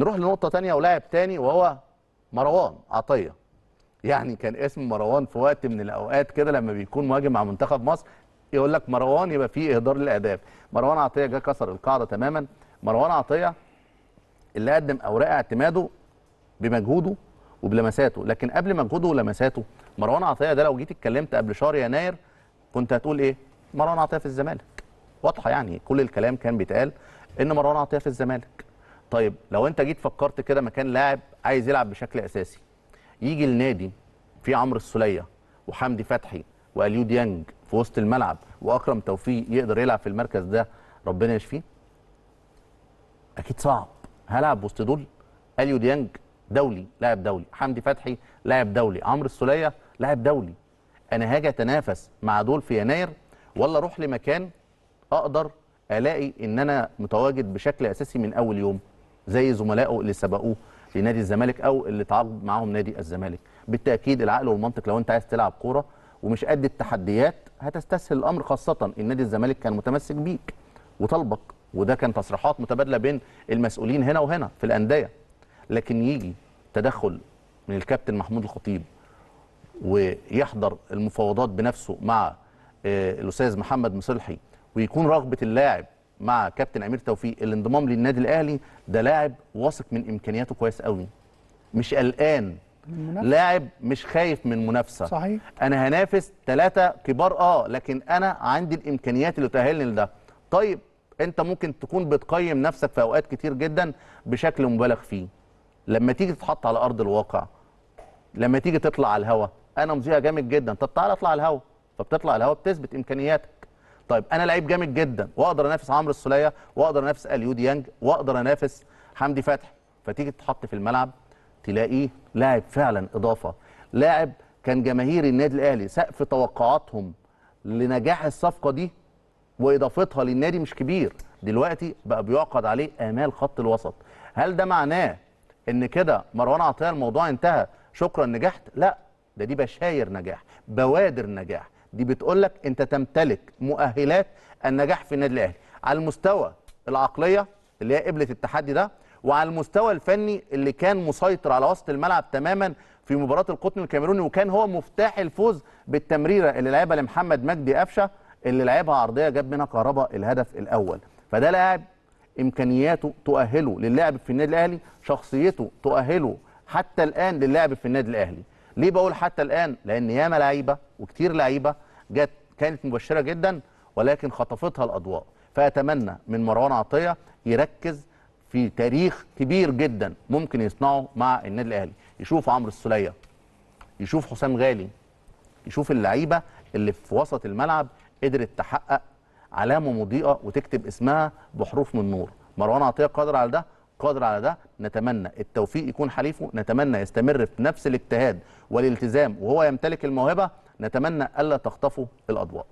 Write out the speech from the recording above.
نروح لنقطه ثانيه ولاعب ثاني وهو مروان عطيه يعني كان اسم مروان في وقت من الاوقات كده لما بيكون مهاجم مع منتخب مصر يقول لك مروان يبقى فيه اهدار للاهداف مروان عطيه جه كسر القاعده تماما مروان عطيه اللي قدم اوراق اعتماده بمجهوده وبلمساته لكن قبل مجهوده ولمساته مروان عطيه ده لو جيت اتكلمت قبل شهر يناير كنت هتقول ايه مروان عطيه في الزمالك واضحه يعني كل الكلام كان بيتقال ان مروان عطيه في الزمالك طيب لو انت جيت فكرت كده مكان لاعب عايز يلعب بشكل اساسي يجي النادي في عمرو السوليه وحمدي فتحي واليو ديانج في وسط الملعب واكرم توفيق يقدر يلعب في المركز ده ربنا يشفيه اكيد صعب هلعب وسط دول اليو ديانج دولي لاعب دولي حمدي فتحي لاعب دولي عمرو السوليه لاعب دولي انا هاجي اتنافس مع دول في يناير ولا اروح لمكان اقدر الاقي ان انا متواجد بشكل اساسي من اول يوم زي زملائه اللي سبقوه لنادي الزمالك او اللي تعاقد معاهم نادي الزمالك بالتاكيد العقل والمنطق لو انت عايز تلعب كوره ومش قد التحديات هتستسهل الامر خاصه ان نادي الزمالك كان متمسك بيك وطلبك وده كان تصريحات متبادله بين المسؤولين هنا وهنا في الانديه لكن يجي تدخل من الكابتن محمود الخطيب ويحضر المفاوضات بنفسه مع آه، الاستاذ محمد مصلحي ويكون رغبه اللاعب مع كابتن امير توفيق الانضمام للنادي الاهلي ده لاعب واثق من امكانياته كويس قوي مش قلقان لاعب مش خايف من منافسه صحيح انا هنافس ثلاثه كبار اه لكن انا عندي الامكانيات اللي تاهلني لده طيب انت ممكن تكون بتقيم نفسك في اوقات كتير جدا بشكل مبالغ فيه لما تيجي تتحط على ارض الواقع لما تيجي تطلع على الهوا انا مذيع جامد جدا طب تعالى اطلع على الهوا فبتطلع على الهوا بتثبت امكانياتك طيب انا لعيب جامد جدا واقدر انافس عمرو السوليه واقدر انافس اليو ديانج واقدر انافس حمدي فتحي فتيجي تتحط في الملعب تلاقيه لاعب فعلا اضافه لاعب كان جماهير النادي الاهلي سقف توقعاتهم لنجاح الصفقه دي واضافتها للنادي مش كبير دلوقتي بقى بيعقد عليه امال خط الوسط هل ده معناه ان كده مروان عطيه الموضوع انتهى شكرا نجحت لا ده دي بشاير نجاح بوادر نجاح دي بتقول لك انت تمتلك مؤهلات النجاح في النادي الاهلي على المستوى العقليه اللي هي قبلت التحدي ده وعلى المستوى الفني اللي كان مسيطر على وسط الملعب تماما في مباراه القطن الكاميروني وكان هو مفتاح الفوز بالتمريره اللي لعبها لمحمد مجدي قفشه اللي لعبها عرضيه جاب منها كهربا الهدف الاول فده لاعب امكانياته تؤهله للعب في النادي الاهلي شخصيته تؤهله حتى الان للعب في النادي الاهلي ليه بقول حتى الان لان ياما لعيبه وكتير لعيبه جت كانت مبشره جدا ولكن خطفتها الاضواء فاتمنى من مروان عطيه يركز في تاريخ كبير جدا ممكن يصنعه مع النادي الاهلي يشوف عمرو السليه يشوف حسام غالي يشوف اللعيبه اللي في وسط الملعب قدرت تحقق علامه مضيئه وتكتب اسمها بحروف من نور مروان عطيه قادر على ده قادر على ده نتمنى التوفيق يكون حليفه نتمنى يستمر في نفس الاجتهاد والالتزام وهو يمتلك الموهبه نتمنى الا تخطفه الاضواء